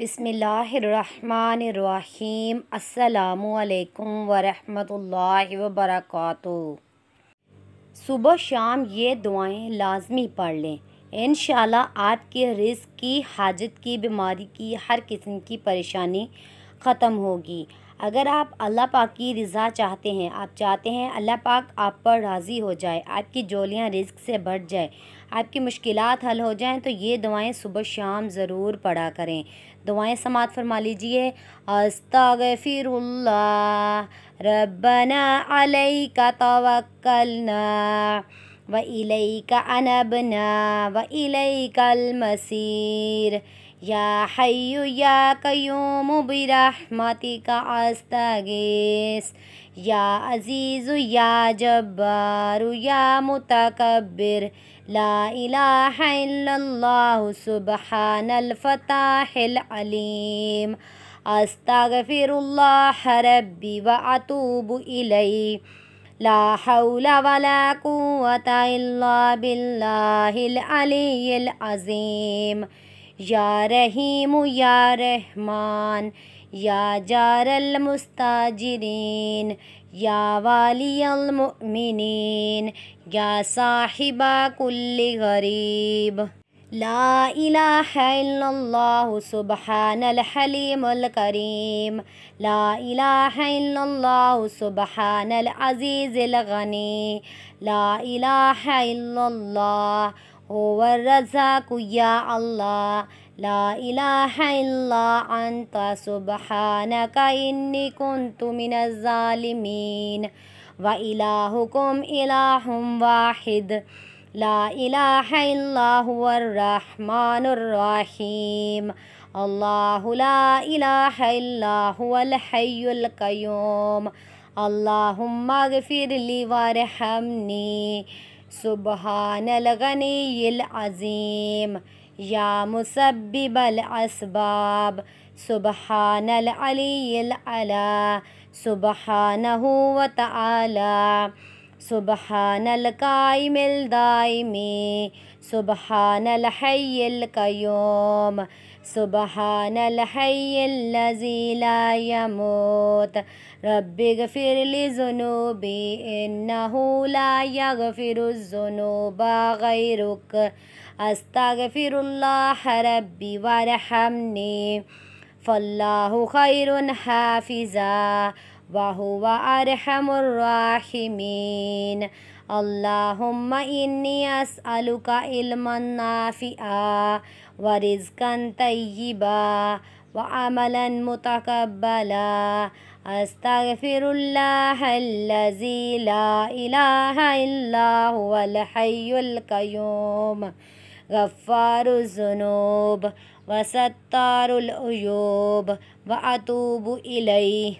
بسم اللہ الرحمن الرحیم السلام علیکم ورحمۃ اللہ وبرکاتہ صبح شام یہ دعائیں لازمی پڑھ لیں انشاءاللہ شاء آپ کے رزق کی حاجت کی بیماری کی ہر قسم کی پریشانی ختم ہوگی اگر آپ اللہ پاک کی رضا چاہتے ہیں آپ چاہتے ہیں اللہ پاک آپ پر راضی ہو جائے آپ کی جولیاں رزق سے بڑھ جائے آپ کی مشکلات حل ہو جائیں تو یہ دعائیں صبح شام ضرور پڑھا کریں دعائیں سماعت فرما لیجئے استغفر اللہ ربنا علیکہ توکلنا وَإِلَيْكَ و وَإِلَيْكَ الْمَسِيرِ انبنا و يا حي يا قيوم برحمتك أستغيث يا عزيز يا جبار يا متكبر لا إله إلا الله سبحان الفتاح العليم أستغفر الله ربي وأتوب إليه لا حول ولا قوة إلا بالله العلي العظيم يا رحيم يا رحمن يا جار المستاجرين يا والي المؤمنين يا صاحب كل غريب لا إله إلا الله سبحان الحليم الكريم لا إله إلا الله سبحان العزيز الغني لا إله إلا الله هو الرزاق يا الله لا إله إلا أنت سبحانك إني كنت من الظالمين وإلهكم إله واحد لا إله إلا هو الرحمن الرحيم الله لا إله إلا هو الحي القيوم اللهم اغفر لي وارحمني سبحان الغني العظيم يا مسبب الأسباب سبحان العلي العلا سبحانه وتعالى سبحان القائم الدائم سبحان الحي القيوم سبحان الحي الذي لا يموت رب اغفر لي ذنوبي إنه لا يغفر الذنوب غيرك أستغفر الله ربي وارحمني فالله خير حافظا وهو أرحم الراحمين اللهم إني أسألك علما نافعا ورزقا طيبا وعملا متقبلا أستغفر الله الذي لا إله إلا هو الحي القيوم غفار الذنوب وستار العيوب وأتوب إليه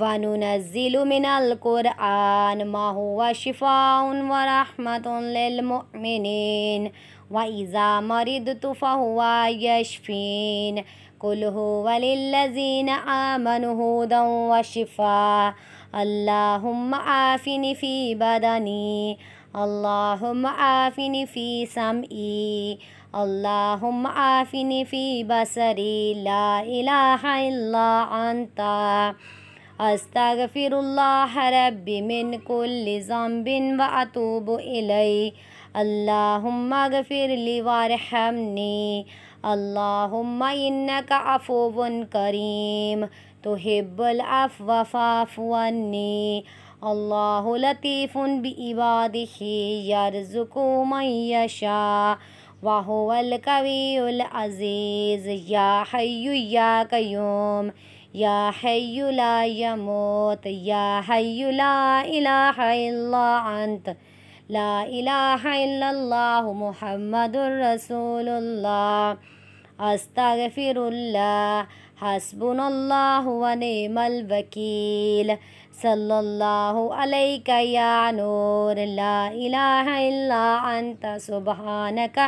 وننزل من القرآن ما هو شفاء ورحمة للمؤمنين وإذا مرضت فهو يشفين قل هو للذين آمنوا هدى وشفاء اللهم عافني في بدني اللهم عافني في سمعي اللهم عافني في بصري لا إله إلا أنت أستغفر الله ربي من كل ذنب وأتوب إليه اللهم اغفر لي وارحمني اللهم إنك عفو كريم تحب العفو فاعف عني الله لطيف بعباده يرزق من يشاء وهو القوي العزيز يا حي يا قيوم يا حي لا يموت يا حي لا إله إلا أنت لا إله إلا الله محمد رسول الله أستغفر الله حسبنا الله ونعم الوكيل صلى الله عليك يا نور لا إله إلا أنت سبحانك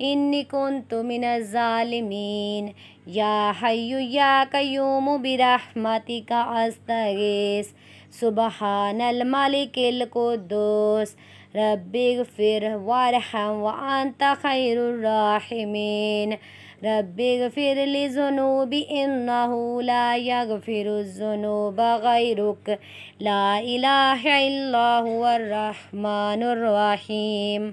إني كنت من الظالمين يا حي يا قيوم برحمتك أستغيث سبحان الملك القدوس رب اغفر وارحم وأنت خير الراحمين رب اغفر لذنوبي إنه لا يغفر الذنوب غيرك لا إله إلا هو الرحمن الرحيم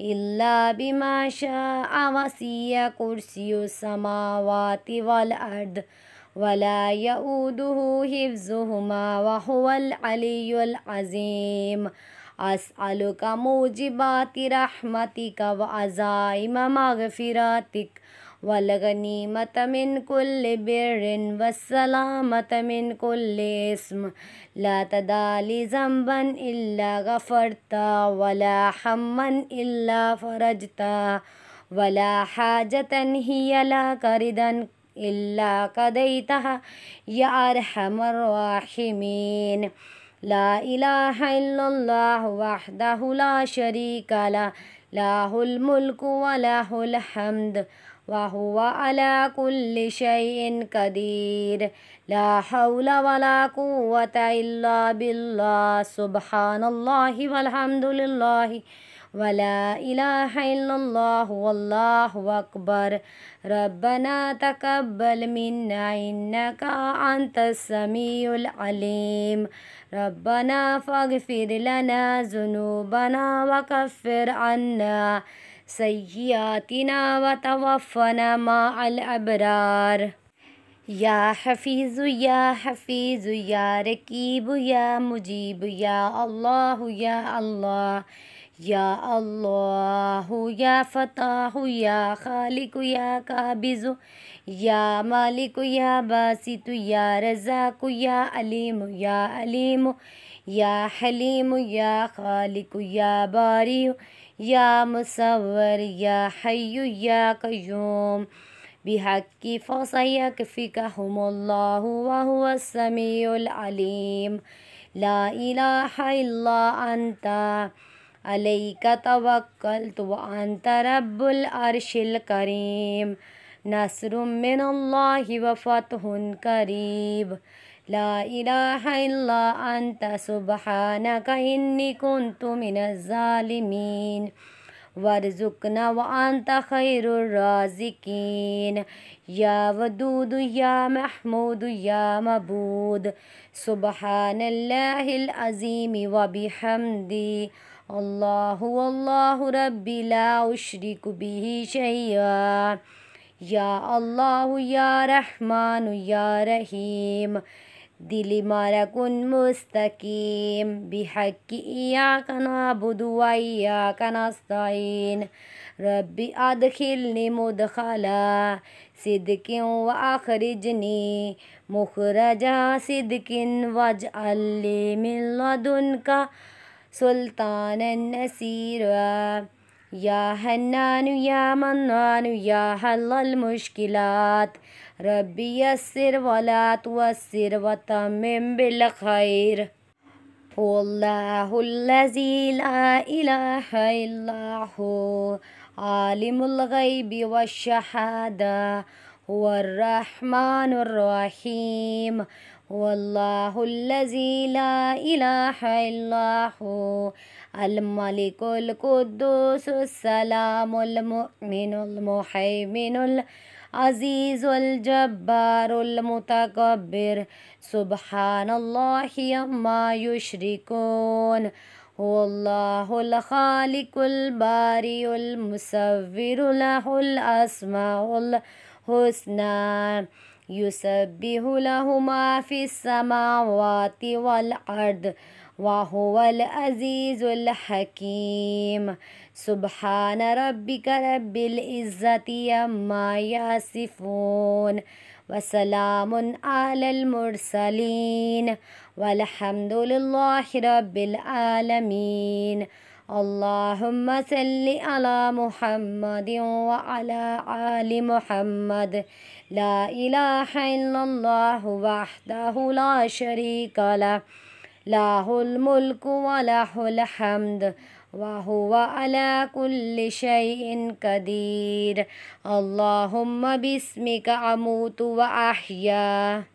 إلا بما شاء وسيع كرسي السماوات والأرض ولا يؤوده حفظهما وهو العلي العظيم أسألك موجبات رحمتك وعزائم مغفراتك ولغني من كل بر والسلامة من كل اسم لا تدالي ذنبا إلا غفرت ولا حما إلا فرجت ولا حاجة هي لا ردا إلا قضيتها يا أرحم الراحمين لا إله إلا الله وحده لا شريك له له الملك وله الحمد وهو على كل شيء قدير لا حول ولا قوة إلا بالله سبحان الله والحمد لله ولا إله إلا الله والله أكبر ربنا تقبل منا إنك أنت السميع العليم ربنا فاغفر لنا ذنوبنا وكفر عنا سيئاتنا وتوفنا مع الأبرار يا حفيظ يا حفيظ يا ركيب يا مجيب يا الله يا الله يا الله يا فتاح يا خالق يا قابض يا مالك يا باسط يا رزاق يا عليم يا عليم يا حليم يا خالق يا باري يا مصور يا حي يا قيوم بحق فسيكفيكهم الله وهو السميع العليم لا إله إلا أنت علیکہ توکلت وانت رب العرش کریم نصر من اللہ وفتح قریب لا الہ الا انت سبحانک انی کنت من الظالمین وارزقنا وأنت خير الرازقين يا ودود يا محمود يا مبود سبحان الله العظيم وبحمدي الله والله ربي لا أشرك به شيئا يا الله يا رحمن يا رحيم دل مارا کن مستقیم بحقی کنا بدوائیا کا ننا صائن ربی عد مدخلا مد و صدقیوں آخرجنی مکھ رجا سدکین وج علی ملو دن کا سلطان نصیر يا حنان يا منان يا حل المشكلات ربي يسر ولا توسر وتمم بالخير هو الله الذي لا إله إلا هو عالم الغيب والشهادة هو الرحمن الرحيم هو الله الذي لا إله إلا هو الملك القدوس السلام المؤمن المهيمن العزيز الجبار المتكبر سبحان الله يما يشركون هو الله الخالق الباري المصور له الأسماء الحسنى يسبح له ما في السماوات والأرض وهو العزيز الحكيم سبحان ربك رب العزة عما يصفون وسلام على المرسلين والحمد لله رب العالمين اللهم صل على محمد وعلى آل محمد لا إله إلا الله وحده لا شريك له له الملك وله الحمد وهو على كل شيء قدير اللهم باسمك أموت وأحيا